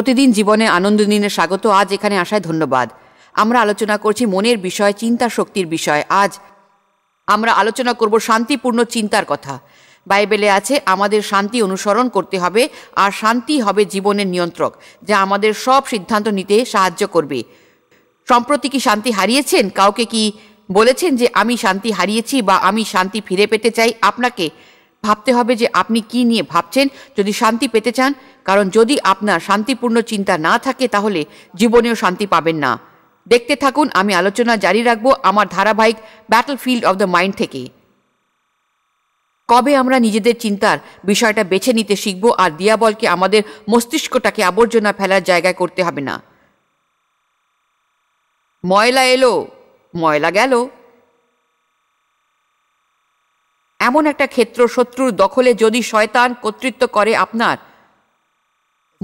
প্রতিদিন জীবনে আনন্দ দিনে স্বাগত আজ এখানে আসায় ধন্যবাদ আমরা আলোচনা করছি মনের বিষয় চিন্তা শক্তির বিষয় আজ আমরা আলোচনা করব শান্তিপূর্ণ চিন্তার কথা বাইবেলে আছে আমাদের শান্তি অনুসরণ করতে হবে আর শান্তি হবে জীবনের নিয়ন্ত্রক যা আমাদের সব সিদ্ধান্ত নিতে সাহায্য করবে সম্প্রতি কি শান্তি হারিয়েছেন কাউকে কি বলেছেন যে আমি শান্তি হারিয়েছি বা আমি শান্তি ফিরে পেতে চাই আপনাকে ভাবতে হবে যে আপনি কি নিয়ে ভাবছেন যদি শান্তি পেতে চান কারণ যদি আপনার শান্তিপূর্ণ চিন্তা না থাকে তাহলে জীবনেও শান্তি পাবেন না দেখতে থাকুন আমি আলোচনা জারি রাখব আমার ধারাবাহিক Battlefield of the Mind থেকে কবে আমরা নিজেদের চিন্তার বিষয়টা বেছে নিতে শিখব আর দিয়াবলকে আমাদের মস্তিষ্কটাকে আবর্জনা ফেলার জায়গায় করতে হবে না ময়লা এলো ময়লা গেল এমন একটা ক্ষেত্র শত্রুর দখলে যদি শয়তান কর্তৃত্ব করে আপনার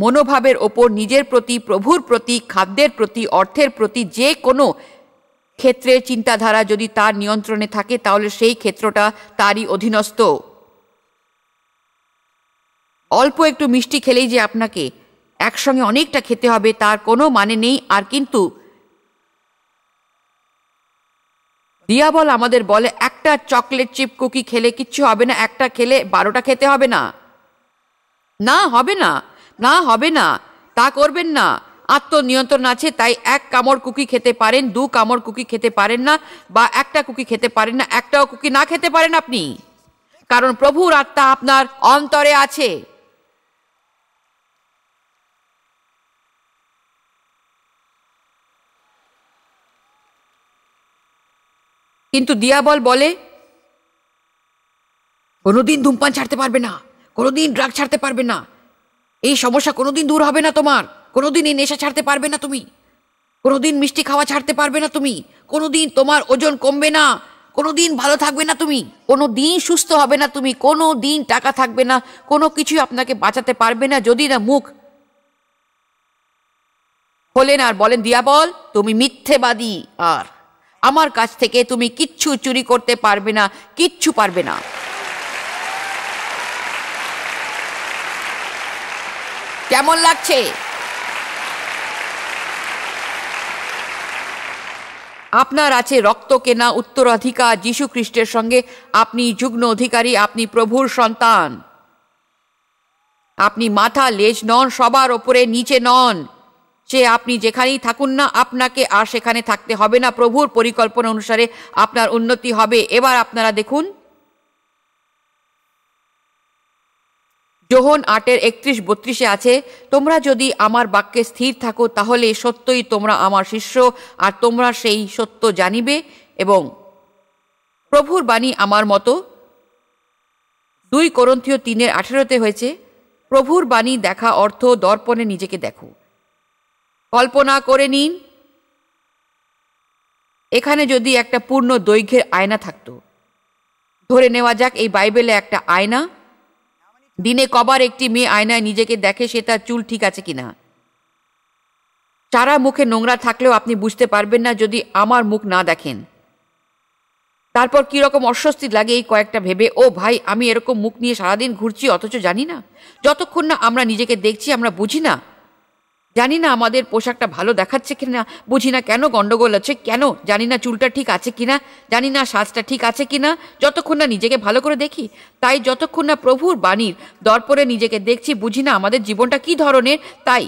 মনোভাবের ওপর নিজের প্রতি প্রভুর প্রতি খাদ্যের প্রতি অর্থের প্রতি যে কোনো ক্ষেত্রের চিন্তাধারা যদি তার নিয়ন্ত্রণে থাকে তাহলে সেই ক্ষেত্রটা তারই অধীনস্থ অল্প একটু মিষ্টি খেলেই যে আপনাকে একসঙ্গে অনেকটা খেতে হবে তার কোনো মানে নেই আর কিন্তু বল আমাদের বলে একটা চকলেট চিপ কুকি খেলে কিচ্ছু হবে না একটা খেলে বারোটা খেতে হবে না না হবে না না হবে না তা করবেন না আত্মনিয়ন্ত্রণ আছে তাই এক কামড় কুকি খেতে পারেন দু কামড় কুকি খেতে পারেন না বা একটা কুকি খেতে পারেন না একটাও কুকি না খেতে পারেন আপনি কারণ প্রভুর আত্মা আপনার অন্তরে আছে কিন্তু দিয়াবল বলে কোনোদিন ধূমপান ছাড়তে পারবে না কোনোদিন ড্রাগ ছাড়তে পারবে না এই সমস্যা কোনোদিন দূর হবে না তোমার কোনোদিন এই নেশা ছাড়তে পারবে না তুমি কোনোদিন মিষ্টি খাওয়া ছাড়তে পারবে না তুমি কোনোদিন তোমার ওজন কমবে না কোনো দিন ভালো থাকবে না তুমি কোনো দিন সুস্থ হবে না তুমি কোনো দিন টাকা থাকবে না কোনো কিছুই আপনাকে বাঁচাতে পারবে না যদি না মুখ হলেন আর বলেন দিয়া বল তুমি মিথ্যেবাদী আর আমার কাছ থেকে তুমি কিচ্ছু চুরি করতে পারবে না কিচ্ছু পারবে না কেমন লাগছে আপনার আছে রক্ত কেনা উত্তরাধিকার যীশু খ্রিস্টের সঙ্গে আপনি যুগ্ন অধিকারী আপনি প্রভুর সন্তান আপনি মাথা লেজ নন সবার ওপরে নিচে নন সে আপনি যেখানেই থাকুন না আপনাকে আর সেখানে থাকতে হবে না প্রভুর পরিকল্পনা অনুসারে আপনার উন্নতি হবে এবার আপনারা দেখুন যোহন আটের একত্রিশ বত্রিশে আছে তোমরা যদি আমার বাক্যে স্থির থাকো তাহলে সত্যই তোমরা আমার শিষ্য আর তোমরা সেই সত্য জানিবে এবং প্রভুর বাণী আমার মতো দুই করন্থীয় তিনের আঠেরোতে হয়েছে প্রভুর বাণী দেখা অর্থ দর্পণে নিজেকে দেখো কল্পনা করে নিন এখানে যদি একটা পূর্ণ দৈর্ঘ্যের আয়না থাকতো ধরে নেওয়া যাক এই বাইবেলে একটা আয়না দিনে কবার একটি মেয়ে আয়নায় নিজেকে দেখে সে তার চুল ঠিক আছে কিনা চারা মুখে নোংরা থাকলেও আপনি বুঝতে পারবেন না যদি আমার মুখ না দেখেন তারপর কীরকম অস্বস্তি লাগে এই কয়েকটা ভেবে ও ভাই আমি এরকম মুখ নিয়ে সারাদিন ঘুরছি অথচ জানি না যতক্ষণ না আমরা নিজেকে দেখছি আমরা বুঝি না জানি না আমাদের পোশাকটা ভালো দেখাচ্ছে কিনা বুঝি না কেন গন্ডগোল আছে কেন জানি না চুলটা ঠিক আছে কিনা জানি না সাজটা ঠিক আছে কিনা যতক্ষণ না নিজেকে ভালো করে দেখি তাই যতক্ষণ না প্রভুর বাণীর দরপরে নিজেকে দেখছি বুঝি না আমাদের জীবনটা কি ধরনের তাই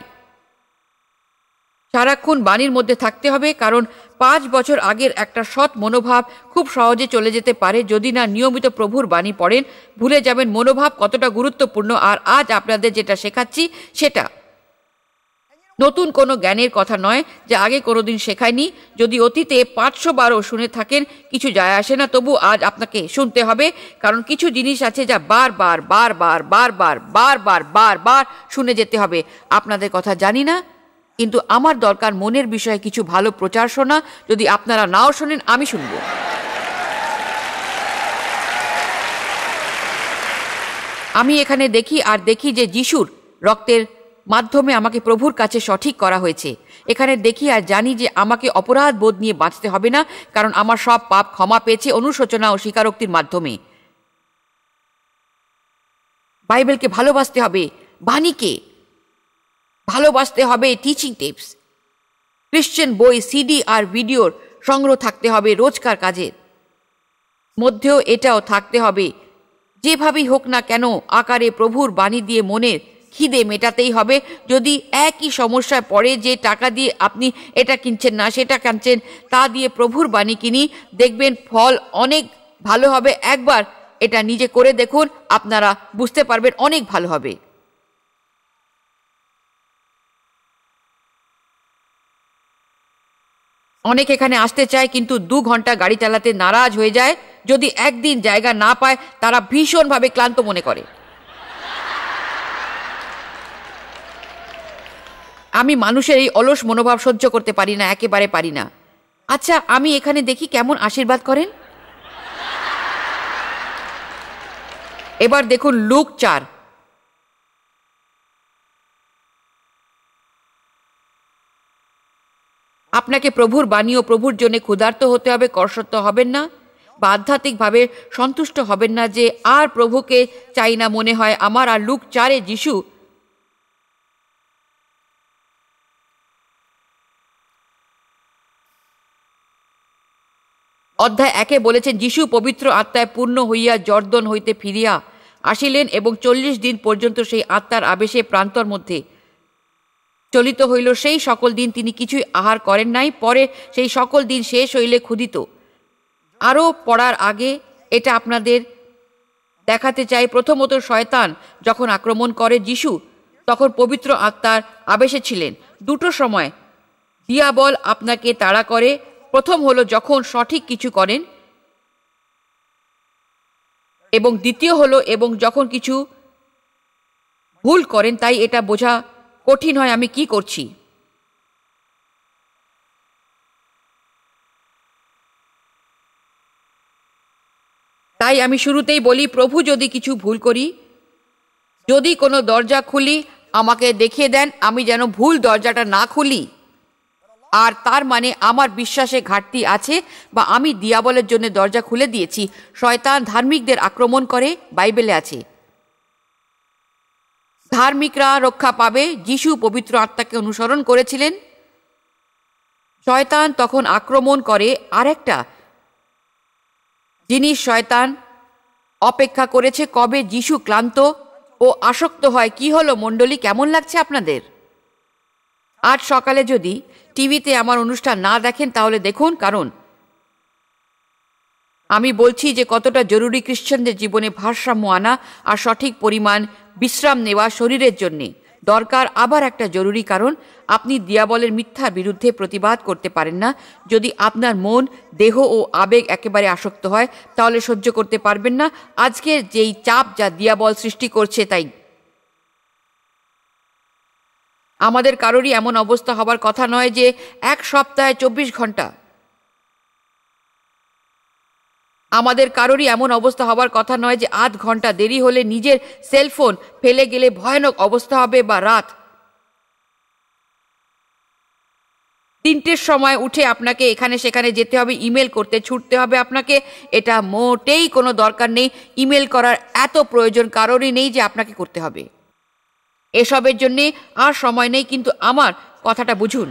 সারাক্ষণ বাণীর মধ্যে থাকতে হবে কারণ পাঁচ বছর আগের একটা সৎ মনোভাব খুব সহজে চলে যেতে পারে যদি না নিয়মিত প্রভুর বাণী পড়েন ভুলে যাবেন মনোভাব কতটা গুরুত্বপূর্ণ আর আজ আপনাদের যেটা শেখাচ্ছি সেটা নতুন কোনো জ্ঞানের কথা নয় যে আগে কোনোদিন শেখায়নি যদি অতীতে পাঁচশো বারও শুনে থাকেন কিছু যায় আসে না তবু আজ আপনাকে শুনতে হবে কারণ কিছু জিনিস আছে যা বার বার বার বার বার বার বার বার বার বার শুনে যেতে হবে আপনাদের কথা জানি না কিন্তু আমার দরকার মনের বিষয়ে কিছু ভালো প্রচার শোনা যদি আপনারা নাও শোনেন আমি শুনব আমি এখানে দেখি আর দেখি যে যিশুর রক্তের মাধ্যমে আমাকে প্রভুর কাছে সঠিক করা হয়েছে এখানে দেখি আর জানি যে আমাকে অপরাধ বোধ নিয়ে বাঁচতে হবে না কারণ আমার সব পাপ ক্ষমা পেয়েছে অনুশোচনা ও স্বীকারোক্তির মাধ্যমে বাইবেলকে ভালোবাসতে হবে বাণীকে ভালোবাসতে হবে টিচিং টিপস ক্রিশ্চিয়ান বই সিডি আর ভিডিওর সংগ্রহ থাকতে হবে রোজকার কাজের মধ্যেও এটাও থাকতে হবে যেভাবেই হোক না কেন আকারে প্রভুর বাণী দিয়ে মনের খিদে মেটাতেই হবে যদি একই সমস্যায় পড়ে যে টাকা দিয়ে আপনি এটা কিনছেন না সেটা কিনছেন তা দিয়ে প্রভুর বাণী কিনি দেখবেন ফল অনেক ভালো হবে একবার এটা নিজে করে দেখুন আপনারা বুঝতে পারবেন অনেক ভালো হবে অনেক এখানে আসতে চায় কিন্তু দু ঘন্টা গাড়ি চালাতে নারাজ হয়ে যায় যদি একদিন জায়গা না পায় তারা ভীষণভাবে ক্লান্ত মনে করে আমি মানুষের এই অলস মনোভাব সহ্য করতে পারি না একেবারে পারি না আচ্ছা আমি এখানে দেখি কেমন আশীর্বাদ করেন এবার দেখুন লুক চার আপনাকে প্রভুর বাণী ও প্রভুর জন্য ক্ষুধার্ত হতে হবে কর্ষত্ব হবেন না বা আধ্যাত্মিকভাবে সন্তুষ্ট হবেন না যে আর প্রভুকে চাই না মনে হয় আমার আর লুক চারে যিশু অধ্যায় একে বলেছেন যিশু পবিত্র আত্মায় পূর্ণ হইয়া জর্দন হইতে ফিরিয়া আসিলেন এবং চল্লিশ দিন পর্যন্ত সেই আত্মার আবেশে প্রান্তর মধ্যে চলিত হইল সেই সকল দিন তিনি কিছুই আহার করেন নাই পরে সেই সকল দিন শেষ হইলে ক্ষুদিত আরও পড়ার আগে এটা আপনাদের দেখাতে চাই প্রথমত শয়তান যখন আক্রমণ করে যিশু তখন পবিত্র আত্মার আবেশে ছিলেন দুটো সময় দিয়াবল আপনাকে তাড়া করে প্রথম হলো যখন সঠিক কিছু করেন এবং দ্বিতীয় হলো এবং যখন কিছু ভুল করেন তাই এটা বোঝা কঠিন হয় আমি কি করছি তাই আমি শুরুতেই বলি প্রভু যদি কিছু ভুল করি যদি কোনো দরজা খুলি আমাকে দেখিয়ে দেন আমি যেন ভুল দরজাটা না খুলি আর তার মানে আমার বিশ্বাসে ঘাটতি আছে বা আমি দিয়াবলের জন্য দরজা খুলে দিয়েছি শয়তান ধার্মিকদের আক্রমণ করে বাইবেলে আছে ধার্মিকরা রক্ষা পাবে যিশু পবিত্র আত্মাকে অনুসরণ করেছিলেন শয়তান তখন আক্রমণ করে আরেকটা যিনি শয়তান অপেক্ষা করেছে কবে যিশু ক্লান্ত ও আসক্ত হয় কি হলো মণ্ডলী কেমন লাগছে আপনাদের আজ সকালে যদি টিভিতে আমার অনুষ্ঠান না দেখেন তাহলে দেখুন কারণ আমি বলছি যে কতটা জরুরি খ্রিশ্চানদের জীবনে ভারসাম্য আনা আর সঠিক পরিমাণ বিশ্রাম নেওয়া শরীরের জন্যে দরকার আবার একটা জরুরি কারণ আপনি দিয়াবলের মিথ্যার বিরুদ্ধে প্রতিবাদ করতে পারেন না যদি আপনার মন দেহ ও আবেগ একেবারে আসক্ত হয় তাহলে সহ্য করতে পারবেন না আজকের যেই চাপ যা দিয়াবল সৃষ্টি করছে তাই আমাদের কারোরই এমন অবস্থা হবার কথা নয় যে এক সপ্তাহে চব্বিশ ঘন্টা আমাদের কারোরই এমন অবস্থা হবার কথা নয় যে আধ ঘন্টা দেরি হলে নিজের সেলফোন ফেলে গেলে ভয়ানক অবস্থা হবে বা রাত তিনটের সময় উঠে আপনাকে এখানে সেখানে যেতে হবে ইমেল করতে ছুটতে হবে আপনাকে এটা মোটেই কোনো দরকার নেই ইমেল করার এত প্রয়োজন কারোরই নেই যে আপনাকে করতে হবে এসবের জন্যে আর সময় নেই কিন্তু আমার কথাটা বুঝুন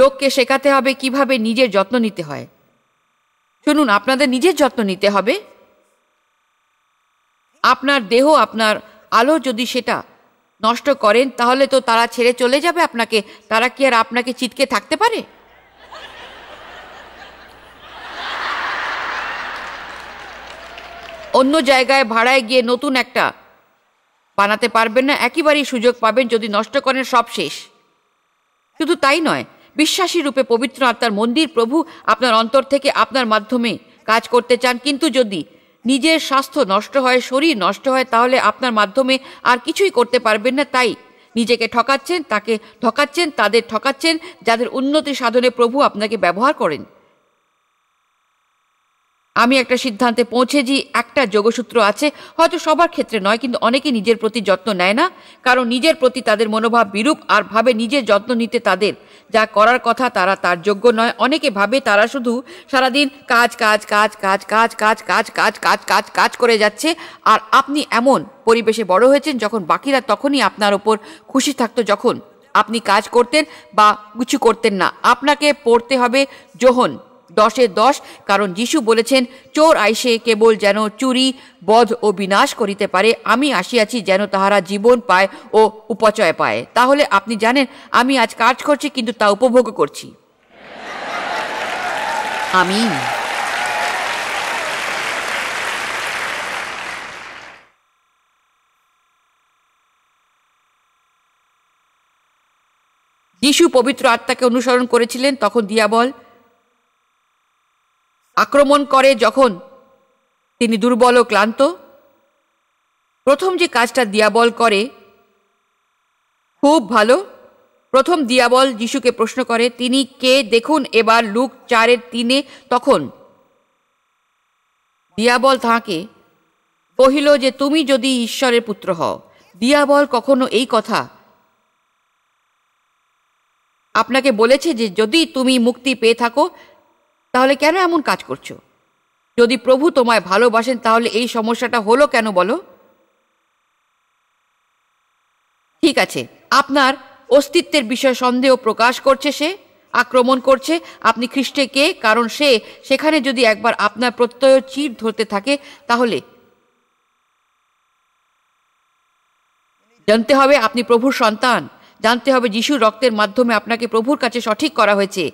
লোককে শেখাতে হবে কিভাবে নিজের যত্ন নিতে হয় শুনুন আপনাদের নিজের যত্ন নিতে হবে আপনার দেহ আপনার আলো যদি সেটা নষ্ট করেন তাহলে তো তারা ছেড়ে চলে যাবে আপনাকে তারা কি আর আপনাকে চিটকে থাকতে পারে অন্য জায়গায় ভাড়ায় গিয়ে নতুন একটা বানাতে পারবেন না একেবারেই সুযোগ পাবেন যদি নষ্ট করেন সব শেষ শুধু তাই নয় বিশ্বাসী রূপে পবিত্র আত্মার মন্দির প্রভু আপনার অন্তর থেকে আপনার মাধ্যমে কাজ করতে চান কিন্তু যদি নিজের স্বাস্থ্য নষ্ট হয় শরীর নষ্ট হয় তাহলে আপনার মাধ্যমে আর কিছুই করতে পারবেন না তাই নিজেকে ঠকাচ্ছেন তাকে ঠকাচ্ছেন তাদের ঠকাচ্ছেন যাদের উন্নতি সাধনে প্রভু আপনাকে ব্যবহার করেন আমি একটা সিদ্ধান্তে পৌঁছে যে একটা যোগসূত্র আছে হয়তো সবার ক্ষেত্রে নয় কিন্তু অনেকে নিজের প্রতি যত্ন নেয় না কারণ নিজের প্রতি তাদের মনোভাব বিরূপ আর ভাবে নিজের যত্ন নিতে তাদের যা করার কথা তারা তার যোগ্য নয় অনেকে ভাবে তারা শুধু সারাদিন কাজ কাজ কাজ কাজ কাজ কাজ কাজ কাজ কাজ কাজ কাজ করে যাচ্ছে আর আপনি এমন পরিবেশে বড় হয়েছেন যখন বাকিরা তখনই আপনার ওপর খুশি থাকতো যখন আপনি কাজ করতেন বা কিছু করতেন না আপনাকে পড়তে হবে জোহন দশে দশ কারণ যিশু বলেছেন চোর আইসে কেবল যেন চুরি বধ ও বিনাশ করিতে পারে আমি আসিয়াছি যেন তাহারা জীবন পায় ও উপচয় পায় তাহলে আপনি জানেন আমি আজ কাজ করছি কিন্তু তা উপভোগ করছি আমি যিশু পবিত্র আত্মাকে অনুসরণ করেছিলেন তখন দিয়াবল আক্রমণ করে যখন তিনি দুর্বল ও ক্লান্ত প্রথম যে কাজটা দিয়াবল করে খুব ভালো প্রথম দিয়াবল যিশুকে প্রশ্ন করে তিনি কে দেখুন এবার লুক চারের তিনে তখন দিয়াবল তাঁকে কহিল যে তুমি যদি ঈশ্বরের পুত্র হও দিয়াবল কখনো এই কথা আপনাকে বলেছে যে যদি তুমি মুক্তি পেয়ে থাকো তাহলে কেন এমন কাজ করছো যদি প্রভু তোমায় ভালোবাসেন তাহলে এই সমস্যাটা হলো কেন বলো ঠিক আছে আপনার অস্তিত্বের বিষয়ে সন্দেহ প্রকাশ করছে সে আক্রমণ করছে আপনি খ্রিস্টে কে কারণ সে সেখানে যদি একবার আপনার প্রত্যয় চির ধরতে থাকে তাহলে জানতে হবে আপনি প্রভুর সন্তান জানতে হবে যিশুর রক্তের মাধ্যমে আপনাকে প্রভুর কাছে সঠিক করা হয়েছে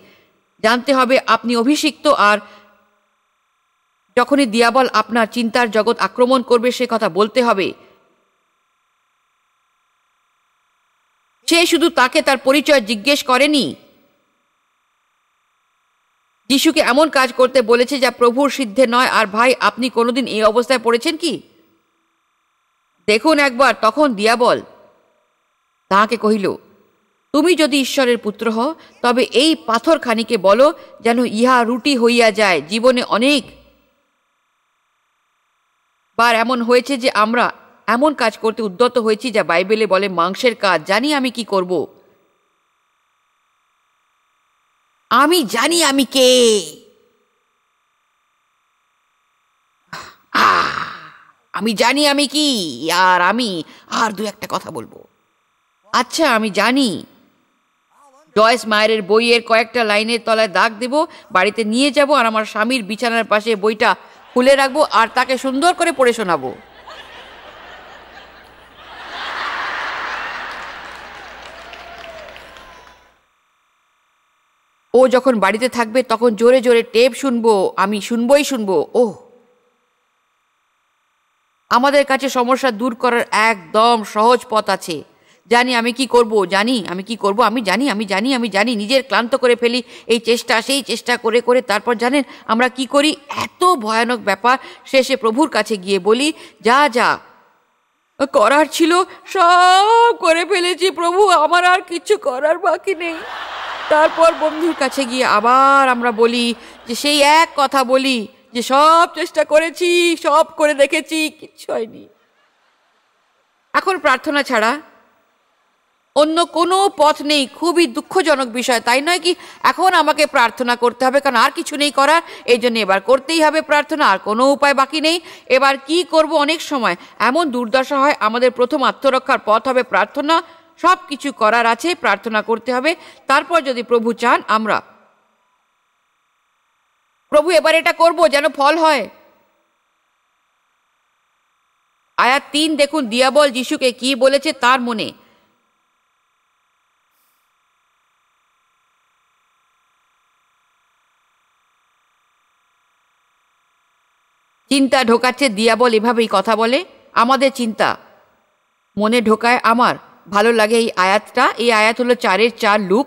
জানতে হবে আপনি অভিষিক্ত আর যখনই দিয়াবল আপনার চিন্তার জগৎ আক্রমণ করবে সে কথা বলতে হবে সে শুধু তাকে তার পরিচয় জিজ্ঞেস করেনি যিশুকে এমন কাজ করতে বলেছে যা প্রভুর সিদ্ধে নয় আর ভাই আপনি কোনোদিন এই অবস্থায় পড়েছেন কি দেখুন একবার তখন দিয়াবল তাহাকে কহিল তুমি যদি ঈশ্বরের পুত্র হও তবে এই পাথর খানিকে বলো যেন ইহা রুটি হইয়া যায় জীবনে অনেক বার এমন হয়েছে যে আমরা এমন কাজ করতে উদ্যত হয়েছি যা বাইবেলে বলে মাংসের কাজ জানি আমি কি করব আমি জানি আমি কে আমি জানি আমি কি আর আমি আর দু একটা কথা বলবো আচ্ছা আমি জানি জয়েস মায়ের বইয়ের কয়েকটা লাইনের তলায় দাগ দেব বাড়িতে নিয়ে যাব আর আমার স্বামীর বিছানার পাশে বইটা খুলে রাখবো আর তাকে সুন্দর করে পড়ে শোনাবো ও যখন বাড়িতে থাকবে তখন জোরে জোরে টেপ শুনবো আমি শুনবই শুনবো ও আমাদের কাছে সমস্যা দূর করার একদম সহজ পথ আছে জানি আমি কি করব জানি আমি কি করব আমি জানি আমি জানি আমি জানি নিজের ক্লান্ত করে ফেলি এই চেষ্টা সেই চেষ্টা করে করে তারপর জানেন আমরা কি করি এত ভয়ানক ব্যাপার শেষে প্রভুর কাছে গিয়ে বলি যা যা করার ছিল সব করে ফেলেছি প্রভু আমার আর কিছু করার বাকি নেই তারপর বন্ধুর কাছে গিয়ে আবার আমরা বলি যে সেই এক কথা বলি যে সব চেষ্টা করেছি সব করে দেখেছি কিচ্ছু হয়নি এখন প্রার্থনা ছাড়া অন্য কোনো পথ নেই খুবই দুঃখজনক বিষয় তাই নয় কি এখন আমাকে প্রার্থনা করতে হবে কারণ আর কিছু নেই করার এই জন্য এবার করতেই হবে প্রার্থনা আর কোনো উপায় বাকি নেই এবার কি করব অনেক সময় এমন দুর্দশা হয় আমাদের প্রথম আত্মরক্ষার পথ হবে প্রার্থনা সব কিছু করার আছে প্রার্থনা করতে হবে তারপর যদি প্রভু চান আমরা প্রভু এবার এটা করব যেন ফল হয় আয়াত তিন দেখুন দিয়াবল যিশুকে কি বলেছে তার মনে চিন্তা ঢোকাচ্ছে দিয়াবল এভাবেই কথা বলে আমাদের চিন্তা মনে ঢোকায় আমার ভালো লাগে এই আয়াতটা এই আয়াত হলো চারের চার লুক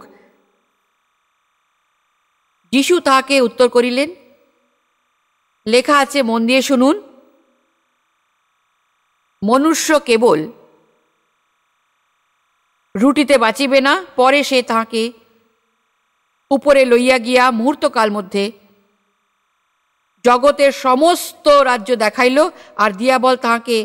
যিশু তাহাকে উত্তর করিলেন লেখা আছে মন দিয়ে শুনুন মনুষ্য কেবল রুটিতে বাঁচিবে না পরে সে তাহাকে উপরে লইয়া গিয়া মুহূর্তকাল মধ্যে জগতের সমস্ত রাজ্য দেখাইল আর দিয়াবল তাহাকে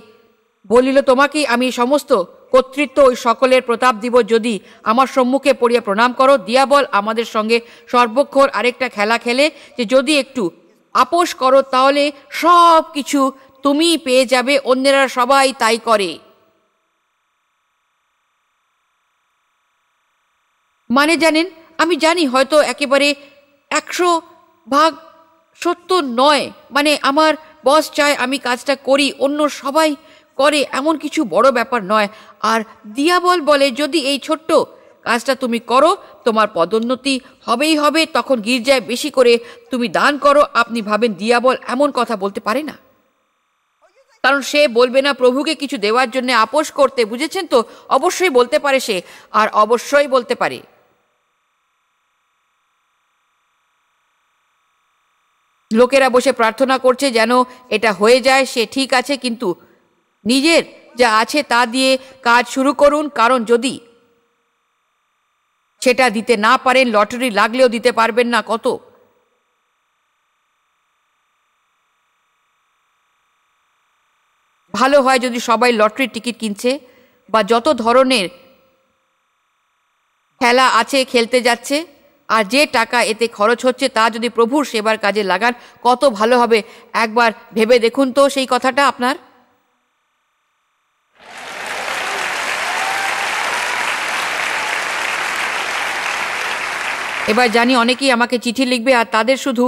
বলিল তোমাকে আমি সমস্ত কর্তৃত্ব ওই সকলের প্রতাপ দিব যদি আমার সম্মুখে পড়িয়া প্রণাম করো দিয়াবল আমাদের সঙ্গে সর্বক্ষণ আরেকটা খেলা খেলে যে যদি একটু আপোষ করো তাহলে সব কিছু তুমি পেয়ে যাবে অন্যেরা সবাই তাই করে মানে জানেন আমি জানি হয়তো একেবারে একশো ভাগ সত্য নয় মানে আমার বস চায় আমি কাজটা করি অন্য সবাই করে এমন কিছু বড় ব্যাপার নয় আর দিয়াবল বলে যদি এই ছোট্ট কাজটা তুমি করো তোমার পদোন্নতি হবেই হবে তখন গির্জায় বেশি করে তুমি দান করো আপনি ভাবেন দিয়াবল এমন কথা বলতে পারে না কারণ সে বলবে না প্রভুকে কিছু দেওয়ার জন্য আপোষ করতে বুঝেছেন তো অবশ্যই বলতে পারে সে আর অবশ্যই বলতে পারে লোকেরা বসে প্রার্থনা করছে যেন এটা হয়ে যায় সে ঠিক আছে কিন্তু নিজের যা আছে তা দিয়ে কাজ শুরু করুন কারণ যদি সেটা দিতে না পারেন লটারি লাগলেও দিতে পারবেন না কত ভালো হয় যদি সবাই লটারির টিকিট কিনছে বা যত ধরনের খেলা আছে খেলতে যাচ্ছে আর যে টাকা এতে খরচ হচ্ছে তা যদি প্রভুর সেবার কাজে লাগান কত ভালো হবে একবার ভেবে দেখুন তো সেই কথাটা আপনার এবার জানি অনেকেই আমাকে চিঠি লিখবে আর তাদের শুধু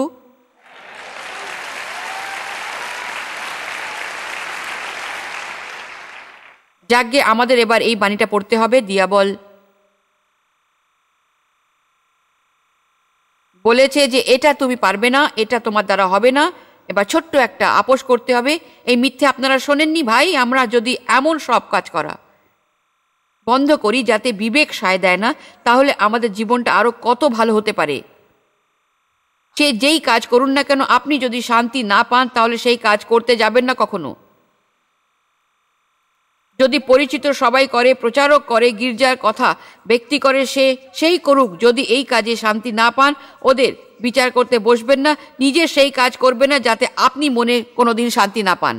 যাকে আমাদের এবার এই বাণীটা পড়তে হবে দিয়া বল বলেছে যে এটা তুমি পারবে না এটা তোমার দ্বারা হবে না এবার ছোট্ট একটা আপোষ করতে হবে এই মিথ্যে আপনারা শোনেননি ভাই আমরা যদি এমন সব কাজ করা বন্ধ করি যাতে বিবেক সায় দেয় না তাহলে আমাদের জীবনটা আরও কত ভালো হতে পারে সে যেই কাজ করুন না কেন আপনি যদি শান্তি না পান তাহলে সেই কাজ করতে যাবেন না কখনো যদি পরিচিত সবাই করে প্রচারক করে গির্জার কথা ব্যক্তি করে সে সেই করুক যদি এই কাজে শান্তি না পান ওদের বিচার করতে বসবেন না নিজে সেই কাজ করবে না যাতে আপনি মনে কোনোদিন শান্তি না পান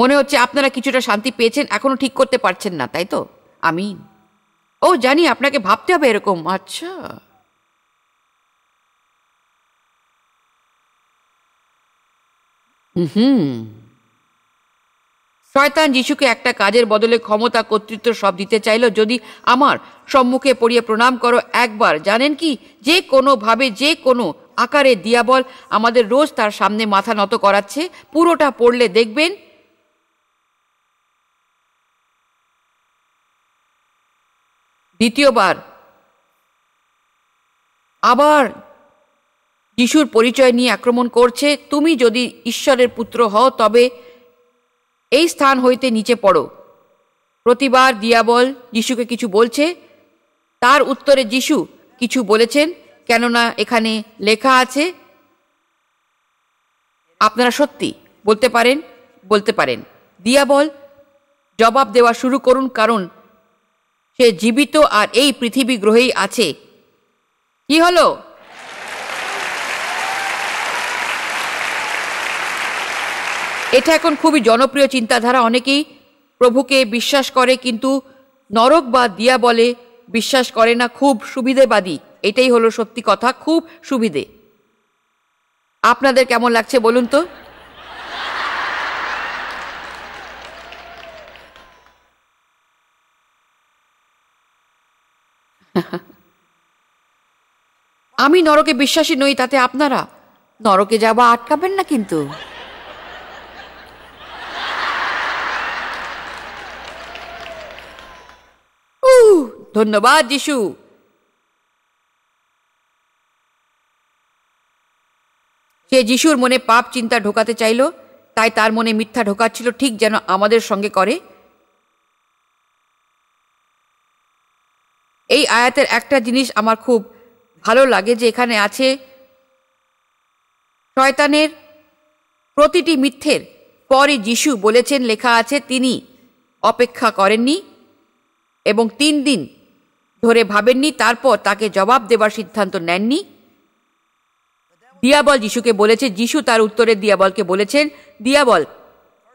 মনে হচ্ছে আপনারা কিছুটা শান্তি পেয়েছেন এখনো ঠিক করতে পারছেন না তাই তো আমি ও জানি আপনাকে ভাবতে হবে এরকম আচ্ছা হুম শয়তান যিশুকে একটা কাজের বদলে ক্ষমতা কর্তৃত্ব সব দিতে চাইল যদি আমার সম্মুখে পড়িয়ে প্রণাম করো একবার জানেন কি যে কোনোভাবে যে কোনো আকারে দিয়াবল আমাদের রোজ তার সামনে মাথা নত করাচ্ছে পুরোটা পড়লে দেখবেন দ্বিতীয়বার আবার যিশুর পরিচয় নিয়ে আক্রমণ করছে তুমি যদি ঈশ্বরের পুত্র হও তবে এই স্থান হইতে নিচে পড়ো প্রতিবার দিয়াবল যিশুকে কিছু বলছে তার উত্তরে যিশু কিছু বলেছেন কেননা এখানে লেখা আছে আপনারা সত্যি বলতে পারেন বলতে পারেন দিয়াবল জবাব দেওয়া শুরু করুন কারণ সে জীবিত আর এই পৃথিবী গ্রহেই আছে কি হলো এটা এখন খুবই জনপ্রিয় চিন্তাধারা অনেকেই প্রভুকে বিশ্বাস করে কিন্তু নরক বা দিয়া বলে বিশ্বাস করে না খুব সুবিধেবাদী এটাই হলো সত্যি কথা খুব সুবিধে আপনাদের কেমন লাগছে বলুন তো আমি নরকে বিশ্বাসী নই তাতে আপনারা নরকে যাওয়া আটকাবেন না কিন্তু ধন্যবাদ যিশু সে যিশুর মনে পাপ চিন্তা ঢোকাতে চাইল তাই তার মনে মিথ্যা ঢোকাচ্ছিল ঠিক যেন আমাদের সঙ্গে করে এই আয়াতের একটা জিনিস আমার খুব ভালো লাগে যে এখানে আছে শয়তানের প্রতিটি মিথ্যের পরই যিশু বলেছেন লেখা আছে তিনি অপেক্ষা করেননি এবং তিন দিন ধরে ভাবেননি তারপর তাকে জবাব দেবার সিদ্ধান্ত নেননি দিয়াবল যিশুকে বলেছে যিশু তার উত্তরে দিয়াবলকে বলেছেন দিয়াবল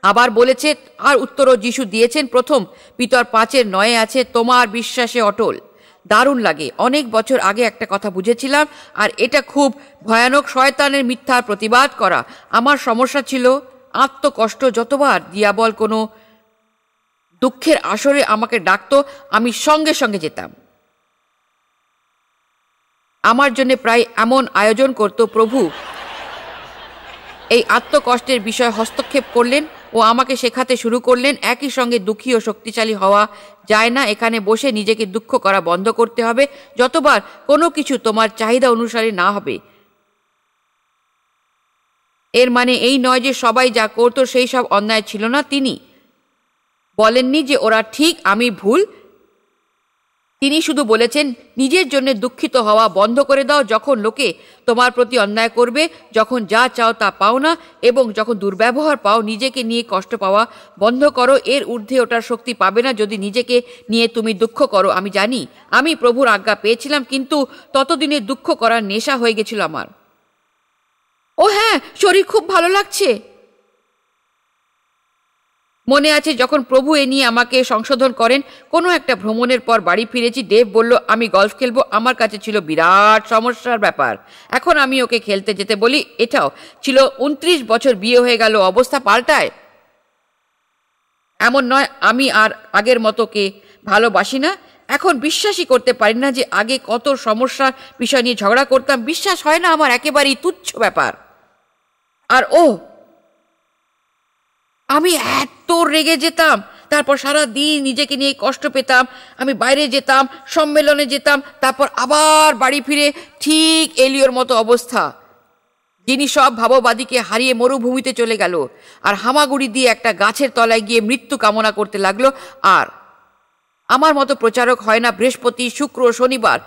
আবার বলেছে আর উত্তরও যিশু দিয়েছেন প্রথম পিতর পাঁচের নয়ে আছে তোমার বিশ্বাসে অটল দারুণ লাগে অনেক বছর আগে একটা কথা বুঝেছিলাম আর এটা খুব ভয়ানক শয়তানের মিথ্যার প্রতিবাদ করা আমার সমস্যা ছিল আত্মকষ্ট যতবার দিয়াবল কোনো দুঃখের আসরে আমাকে ডাকতো আমি সঙ্গে সঙ্গে যেতাম আমার জন্য প্রায় এমন আয়োজন করত প্রভু এই আত্মকষ্টের বিষয় হস্তক্ষেপ করলেন ও আমাকে শেখাতে শুরু করলেন একই সঙ্গে দুঃখী ও শক্তিশালী হওয়া যায় না এখানে বসে নিজেকে দুঃখ করা বন্ধ করতে হবে যতবার কোনো কিছু তোমার চাহিদা অনুসারে না হবে এর মানে এই নয় যে সবাই যা করতো সেই সব অন্যায় ছিল না তিনি বলেননি যে ওরা ঠিক আমি ভুল তিনি শুধু বলেছেন নিজের জন্য দুঃখিত হওয়া বন্ধ করে দাও যখন লোকে তোমার প্রতি অন্যায় করবে যখন যা চাও তা পাও না এবং যখন দুর্ব্যবহার পাও নিজেকে নিয়ে কষ্ট পাওয়া বন্ধ করো এর ঊর্ধ্বে ওটার শক্তি পাবে না যদি নিজেকে নিয়ে তুমি দুঃখ করো আমি জানি আমি প্রভুর আজ্ঞা পেয়েছিলাম কিন্তু ততদিনে দুঃখ করার নেশা হয়ে গেছিল আমার ও হ্যাঁ শরীর খুব ভালো লাগছে মনে আছে যখন প্রভু এ নিয়ে আমাকে সংশোধন করেন কোনো একটা ভ্রমণের পর বাড়ি ফিরেছি দেব বলল আমি গলফ খেলবো আমার কাছে ছিল বিরাট সমস্যার ব্যাপার এখন আমি ওকে খেলতে যেতে বলি এটাও ছিল উনত্রিশ বছর বিয়ে হয়ে গেল অবস্থা পাল্টায় এমন নয় আমি আর আগের মতোকে ভালোবাসি না এখন বিশ্বাসই করতে পারি না যে আগে কত সমস্যার বিষয় নিয়ে ঝগড়া করতাম বিশ্বাস হয় না আমার একেবারেই তুচ্ছ ব্যাপার আর ও আমি এত রেগে যেতাম তারপর সারা দিন নিজেকে নিয়ে কষ্ট পেতাম আমি বাইরে যেতাম সম্মেলনে যেতাম তারপর আবার বাড়ি ফিরে ঠিক এলিওর মতো অবস্থা যিনি সব ভাববাদীকে হারিয়ে মরুভূমিতে চলে গেল আর হামাগুড়ি দিয়ে একটা গাছের তলায় গিয়ে মৃত্যু কামনা করতে লাগলো আর আমার মতো প্রচারক হয় না বৃহস্পতি শুক্র শনিবার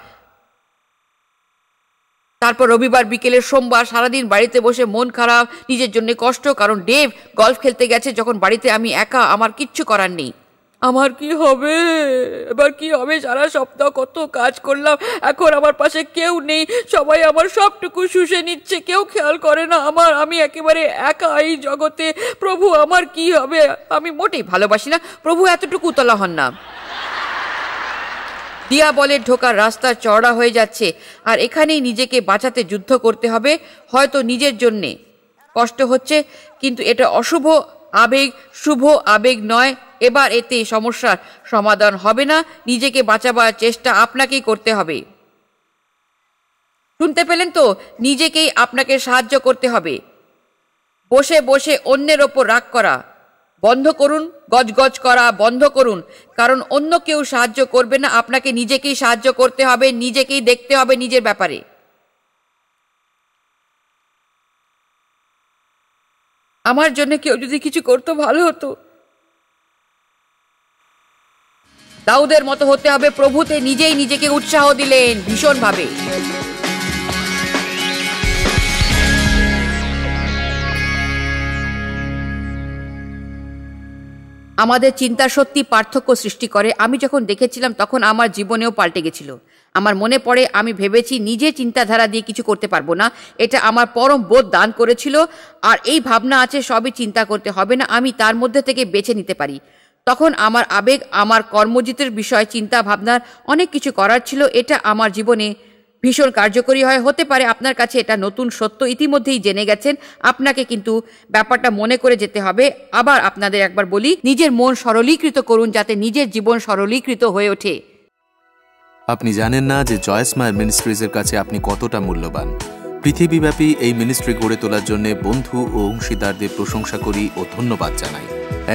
তারপর রবিবার বিকেলে সোমবার সারাদিন বাড়িতে বসে মন খারাপ নিজের জন্য কষ্ট কারণ ডেভ গল্ফ খেলতে গেছে যখন বাড়িতে আমি একা আমার কিচ্ছু করার নেই আমার কি হবে এবার কি হবে সারা সপ্তাহ কত কাজ করলাম এখন আমার পাশে কেউ নেই সবাই আমার সবটুকু শুষে নিচ্ছে কেউ খেয়াল করে না আমার আমি একেবারে একা এই জগতে প্রভু আমার কি হবে আমি মোটেই ভালোবাসি না প্রভু এতটুকু উতলা হন না দিয়া বলের ঢোকার রাস্তা চওড়া হয়ে যাচ্ছে আর এখানেই নিজেকে বাঁচাতে যুদ্ধ করতে হবে হয়তো নিজের জন্যে কষ্ট হচ্ছে কিন্তু এটা অশুভ আবেগ শুভ আবেগ নয় এবার এতে সমস্যার সমাধান হবে না নিজেকে বাঁচাবার চেষ্টা আপনাকেই করতে হবে শুনতে পেলেন তো নিজেকেই আপনাকে সাহায্য করতে হবে বসে বসে অন্যের ওপর রাগ করা বন্ধ করুন গজগজ করা বন্ধ করুন কারণ অন্য কেউ সাহায্য করবে না আপনাকে নিজেকেই সাহায্য করতে হবে নিজেকেই দেখতে হবে নিজের ব্যাপারে আমার জন্য কেউ যদি কিছু করতো ভালো হতো দাউদের মতো হতে হবে প্রভুতে নিজেই নিজেকে উৎসাহ দিলেন ভীষণভাবে আমাদের চিন্তা সত্যি পার্থক্য সৃষ্টি করে আমি যখন দেখেছিলাম তখন আমার জীবনেও পাল্টে গেছিল আমার মনে পড়ে আমি ভেবেছি নিজে চিন্তাধারা দিয়ে কিছু করতে পারবো না এটা আমার পরম বোধ দান করেছিল আর এই ভাবনা আছে সবই চিন্তা করতে হবে না আমি তার মধ্যে থেকে বেছে নিতে পারি তখন আমার আবেগ আমার কর্মজিতের বিষয়ে চিন্তা ভাবনার অনেক কিছু করার ছিল এটা আমার জীবনে ভীষণ কার্যকরী হয় হতে পারে আপনার কাছে এটা নতুন সত্য ইতিমধ্যেই জেনে গেছেন আপনাকে কিন্তু ব্যাপারটা মনে করে যেতে হবে আবার আপনাদের একবার বলি নিজের মন সরলীকৃত করুন যাতে নিজের জীবন সরলীকৃত হয়ে ওঠে আপনি জানেন না যে জয়েস মায়ের মিনিস্ট্রিজের কাছে আপনি কতটা মূল্যবান পৃথিবীব্যাপী এই মিনিস্ট্রি গড়ে তোলার জন্য বন্ধু ও অংশীদারদের প্রশংসা করি ও ধন্যবাদ জানাই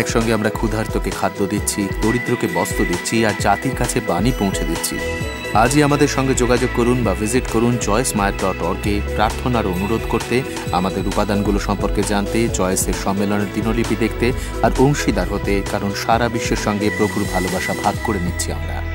একসঙ্গে আমরা ক্ষুধার্তকে খাদ্য দিচ্ছি দরিদ্রকে বস্ত্র দিচ্ছি আর জাতির কাছে বাণী পৌঁছে দিচ্ছি আজই আমাদের সঙ্গে যোগাযোগ করুন বা ভিজিট করুন চয়েস মায়ের ডট অর্গে প্রার্থনার অনুরোধ করতে আমাদের উপাদানগুলো সম্পর্কে জানতে চয়েসের সম্মেলনের দিনলিপি দেখতে আর অংশীদার হতে কারণ সারা বিশ্বের সঙ্গে প্রভুর ভালোবাসা ভাগ করে নিচ্ছি আমরা